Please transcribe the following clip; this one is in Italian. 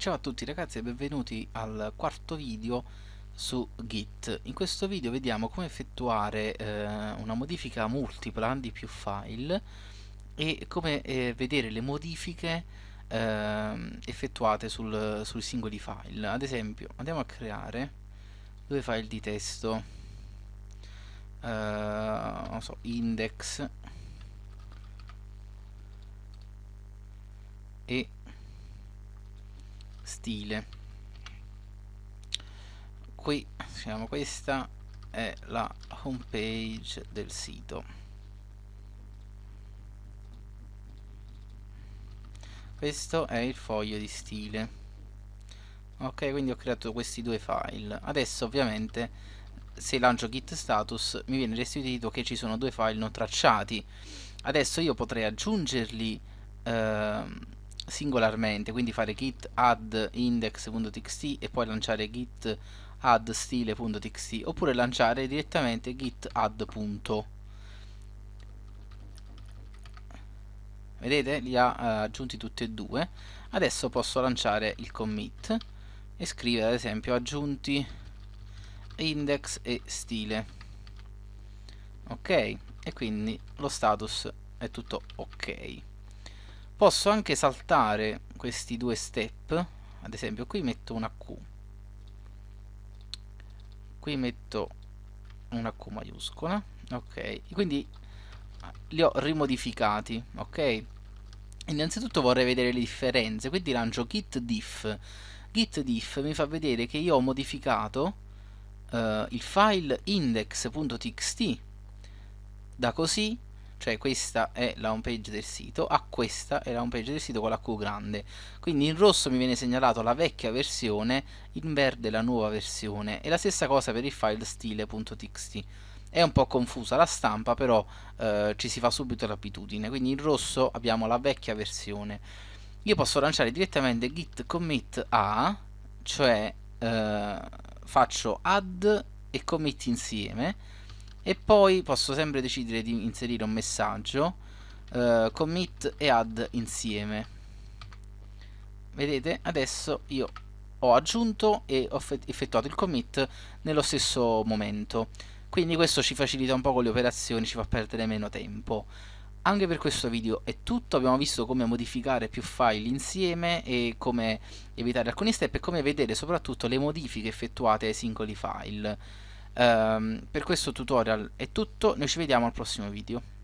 Ciao a tutti ragazzi e benvenuti al quarto video su Git. In questo video vediamo come effettuare eh, una modifica multipla di più file e come eh, vedere le modifiche eh, effettuate sul, sui singoli file. Ad esempio andiamo a creare due file di testo, eh, non so, index e stile qui diciamo questa è la home page del sito questo è il foglio di stile ok quindi ho creato questi due file adesso ovviamente se lancio git status mi viene restituito che ci sono due file non tracciati adesso io potrei aggiungerli ehm, singolarmente, quindi fare git add index.txt e poi lanciare git add stile.txt oppure lanciare direttamente git add. Vedete? Li ha eh, aggiunti tutti e due. Adesso posso lanciare il commit e scrivere ad esempio aggiunti index e stile. Ok, e quindi lo status è tutto ok posso anche saltare questi due step ad esempio qui metto una Q qui metto una Q maiuscola ok quindi ah, li ho rimodificati ok innanzitutto vorrei vedere le differenze quindi lancio git diff git diff mi fa vedere che io ho modificato eh, il file index.txt da così cioè questa è la home page del sito, a questa è la home page del sito con la Q grande. Quindi in rosso mi viene segnalato la vecchia versione, in verde la nuova versione e la stessa cosa per il file stile.txt. È un po' confusa la stampa, però eh, ci si fa subito l'abitudine. Quindi in rosso abbiamo la vecchia versione. Io posso lanciare direttamente git commit a, cioè eh, faccio add e commit insieme e poi posso sempre decidere di inserire un messaggio eh, commit e add insieme vedete adesso io ho aggiunto e ho effettuato il commit nello stesso momento quindi questo ci facilita un po' con le operazioni ci fa perdere meno tempo anche per questo video è tutto, abbiamo visto come modificare più file insieme e come evitare alcuni step e come vedere soprattutto le modifiche effettuate ai singoli file um, per questo tutorial è tutto noi ci vediamo al prossimo video